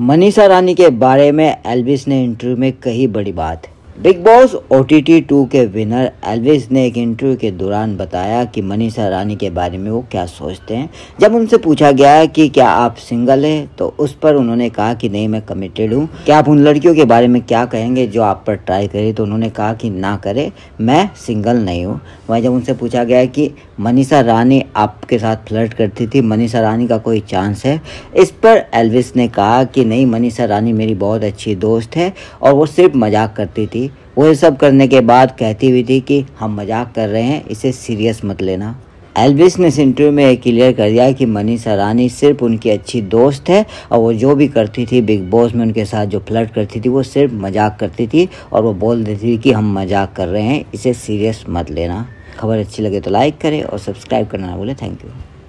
मनीषा रानी के बारे में एल्विस ने इंटरव्यू में कही बड़ी बात Bigg Boss O T T two के विनर एल्विस ने एक इंटरव्यू के दौरान बताया कि मनीषा रानी के बारे में वो क्या सोचते हैं जब उनसे पूछा गया कि क्या आप सिंगल हैं तो उस पर उन्होंने कहा कि नहीं मैं कमिटेड हूँ क्या आप उन लड़कियों के बारे में क्या कहेंगे जो आप पर ट्राई करे तो उन्होंने कहा कि ना करे मैं सिंगल नहीं हूँ वहीं जब उनसे पूछा गया कि मनीषा रानी आपके साथ फ्लर्ट करती थी मनीषा रानी का कोई चांस है इस पर एल्विस ने कहा कि नहीं मनीषा रानी मेरी बहुत अच्छी दोस्त है और वो सिर्फ मजाक करती थी थी वो ये सब करने के बाद कहती हुई थी कि हम मजाक कर रहे हैं इसे सीरियस मत लेना एल्विस ने इस इंटरव्यू में क्लियर कर दिया कि मनीषा रानी सिर्फ उनकी अच्छी दोस्त है और वो जो भी करती थी बिग बॉस में उनके साथ जो फ्लर्ट करती थी वो सिर्फ मजाक करती थी और वो बोल देती थी कि हम मजाक कर रहे हैं इसे सीरियस मत लेना खबर अच्छी लगे तो लाइक करें और सब्सक्राइब करना ना बोले थैंक यू